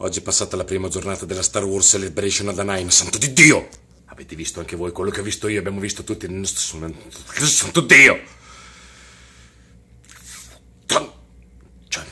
Oggi è passata la prima giornata della Star Wars Celebration ad Anaheim, santo di Dio! Avete visto anche voi quello che ho visto io, abbiamo visto tutti... Santo Dio! Cioè,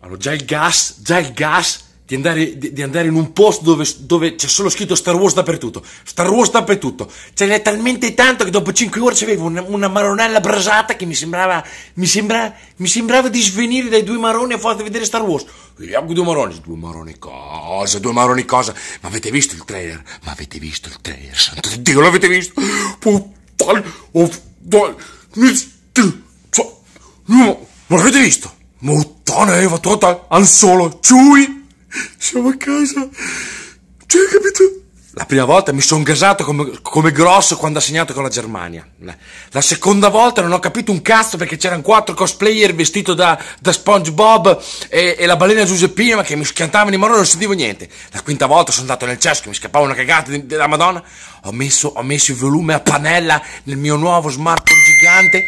allora già il gas, già il gas di andare, di, di andare in un posto dove, dove, c'è solo scritto Star Wars dappertutto. Star Wars dappertutto. Ce n'è talmente tanto che dopo 5 ore c'avevo una, una maronella brasata che mi sembrava, mi, sembra, mi sembrava di svenire dai due maroni a farti vedere Star Wars. Iago due maroni, due maroni cosa, due maroni cosa. Ma avete visto il trailer? Ma avete visto il trailer? Santo Dio, l'avete visto? Puttana, of, oh, ma cioè, l'avete visto? Muttana Eva, totale, al solo, ciui! Siamo a casa. Cioè, capito? La prima volta mi sono gasato come, come, grosso quando ha segnato con la Germania. La seconda volta non ho capito un cazzo perché c'erano quattro cosplayer vestiti da, da, SpongeBob e, e, la balena Giuseppina ma che mi schiantavano in mano e non sentivo niente. La quinta volta sono andato nel cesso che mi scappava una cagata della Madonna. Ho messo, ho messo il volume a panella nel mio nuovo smartphone gigante.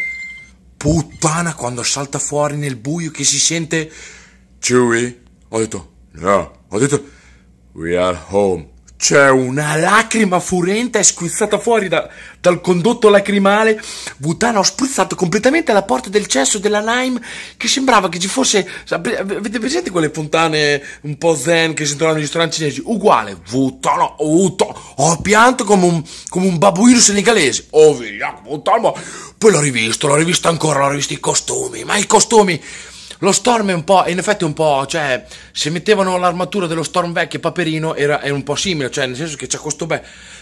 Puttana quando salta fuori nel buio che si sente... Chewie, ho detto, No, ho detto We are home. C'è una lacrima furenta è squizzata fuori da, dal condotto lacrimale. Vutana ho spruzzato completamente la porta del cesso della Nime che sembrava che ci fosse... Avete presente quelle fontane un po' zen che si trovano negli ristoranti cinesi? Uguale. Butano, Butano. Ho pianto come un, come un babuino senegalese. Oh, via, Butano. Poi l'ho rivisto, l'ho rivisto ancora, l'ho rivisto i costumi. Ma i costumi... Lo Storm è un po', in effetti è un po', cioè, se mettevano l'armatura dello Storm vecchio e Paperino era, era un po' simile, cioè, nel senso che c'è questo bel...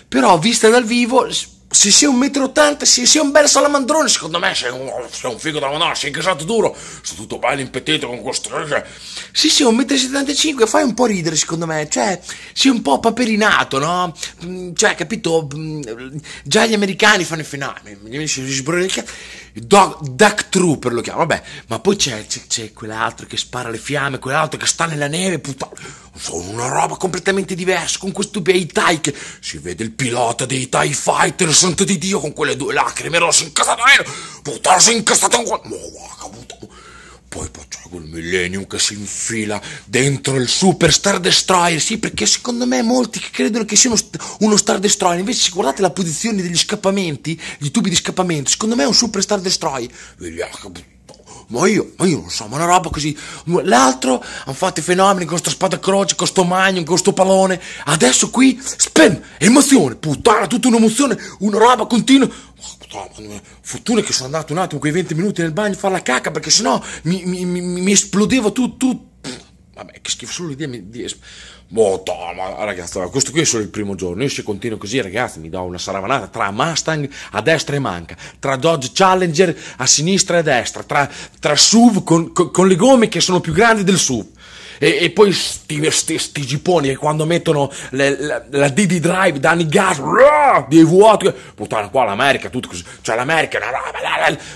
Però vista dal vivo se sei un metro 80, se sei un bel salamandrone, secondo me sei un, sei un figo da madonna, sei incasato duro, sei tutto bello impettito con questo... Cioè, se sei un metro 75 fai un po' ridere, secondo me, cioè sei un po' paperinato, no? Mm, cioè, capito? Mm, già gli americani fanno i fenomeni, gli americani si sbrogliano... Duck, Duck Trooper lo chiamano, vabbè, ma poi c'è, c'è, c'è quell'altro che spara le fiamme, quell'altro che sta nella neve, puttana sono una roba completamente diversa con questi bei tie che si vede il pilota dei TIE Fighter, santo di Dio, con quelle due lacrime rosse incastrate nero, buttarsi incastrato in qua, ma va, poi poi c'è quel Millennium che si infila dentro il Super Star Destroyer, sì, perché secondo me molti che credono che sia uno, uno Star Destroyer, invece se guardate la posizione degli scappamenti, gli tubi di scappamento, secondo me è un Super Star Destroyer, vediamo ah, ma io, ma io non so, ma una roba così. L'altro hanno fatto i fenomeni con sta spada croce, con questo magno, con questo pallone. Adesso qui, spam, emozione, puttana, tutta un'emozione, una roba continua. Eh, fortuna che sono andato un attimo quei 20 minuti nel bagno a fare la cacca perché sennò mi, mi, mi, mi esplodeva tutto. tutto, Vabbè, che schifo, solo l'idea mi... Di... Boh, ma ragazzi, questo qui è solo il primo giorno. Io se continuo così, ragazzi, mi do una saravanata tra Mustang a destra e manca, tra Dodge Challenger a sinistra e a destra, tra, tra SUV con, con, con le gomme che sono più grandi del SUV. E, e poi sti, sti, sti, giponi che quando mettono le, la, la, DD Drive danno il gas, rah, dei vuoti, puttana qua l'America, tutto così, cioè l'America,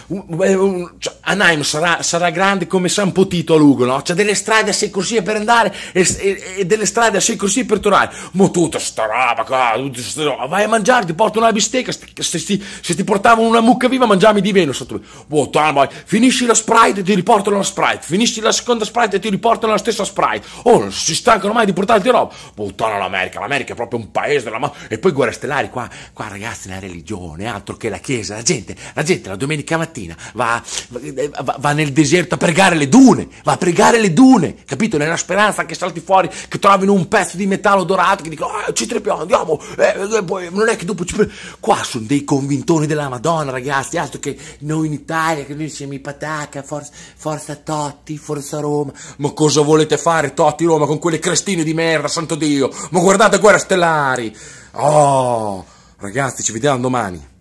cioè, Anaheim sarà, sarà, grande come San Potito a Lugo, no? C'è delle strade a sé così per andare e, e, e, delle strade a sé così per tornare, ma tutta sta roba qua, tutta sta roba, vai a mangiare, ti porto una bistecca, se, se, ti portavano una mucca viva mangiami di meno puttana, vai, finisci la Sprite e ti riportano la Sprite, finisci la seconda Sprite e ti riportano la stessa Sprite, Sprite. Oh, si stancano mai di portarti roba. Puttana l'America, l'America è proprio un paese della ma... E poi guerre stellari qua, qua ragazzi, la religione, altro che la chiesa, la gente, la gente la domenica mattina va, va, va nel deserto a pregare le dune, va a pregare le dune, capito? Nella speranza che salti fuori, che trovino un pezzo di metallo dorato, che dicono, ah, ci treppiamo, andiamo, eh, eh, eh, poi, non è che dopo ci... Qua sono dei convintoni della Madonna, ragazzi, altro che noi in Italia, che noi siamo i patacca, forza, forza Totti, forza Roma, ma cosa volete fare? fare Totti Roma con quelle crestine di merda, santo Dio. Ma guardate Guerre Stellari. Oh, ragazzi, ci vediamo domani.